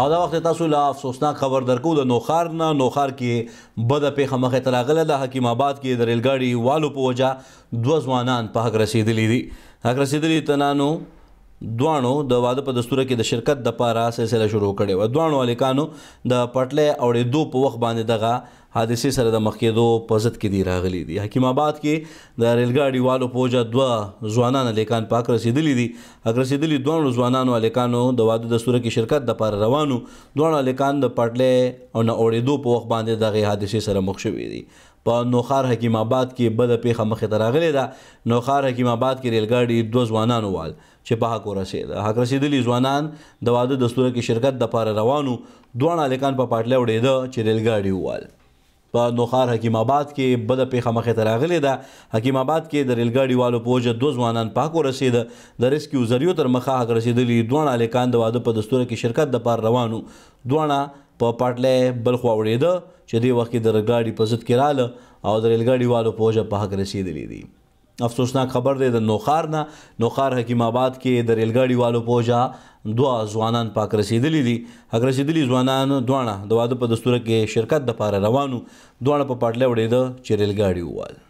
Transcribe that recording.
او دا وخت تاسو لا افسوسناک خبر درکو د نوخار نه نوخار کې بد پیخه مخه تراغله د حکیم آباد کې د ریلګاډي والو په وجا دوه ځوانان په حق رسیدلی دي حق رسیدلی تنانو دوانو د واده په دستور کې د شرکت د پاره سلسله شروع کړې و دوانو الیکانو د پټلې اورې دو په وخت باندې دغه حادثه سره د مخ کېدو په ځد کې دی راغلي دي حکیم آباد کې د ریلګاډي والو پوجا دوا ځوانان لیکان پاک رسیدلی دي اگر رسیدلی دوه ځوانانو لیکانو د واده د سوره کې شرکت د پاره روانو دوه لیکان د پټلې او نه اورېدو په وخت باندې دغه حادثه سره مخ شوې دي په نوخار حکیم آباد کې بل پیښه مخې ته راغلې ده نوخار حکیم آباد کې ریلګاډي دوه ځوانانو وال چې په حق ورسېد حق رسیدلی ځوانان د واده دستور کې شرکت د پاره روانو دوه لکان په پا پاتله وړېده چې ریلګاډي وال په نوخار حکیم آباد کې بده پیښه مخې ته راغلې ده حکیم آباد کې د ریلګاډي والو په وجه دوه ځوانان پاک ورسېد د ریسکیو ذریعو تر مخه هغه رسېدلي دواړه هلکان د واده په دستوره کې شرکت دپاره روانو دواړه په پا پټلې بل خوا وړېده چې دې وخت کې د ریلګاډي په ضد کې رااله او د ریلګاډي والو په وجه په حق رسېدلي دي افسوسناک خبر دی د نوخار نه نوخار حکیم آباد کې د ریلګاډي والو پوجا دوا ځوانان پاک رسیدلی دي هغه رسیدلی ځوانان دوانه د واده په دستور کې شرکت د پاره روانو دوانه په پټله وړې د چریلګاډي وال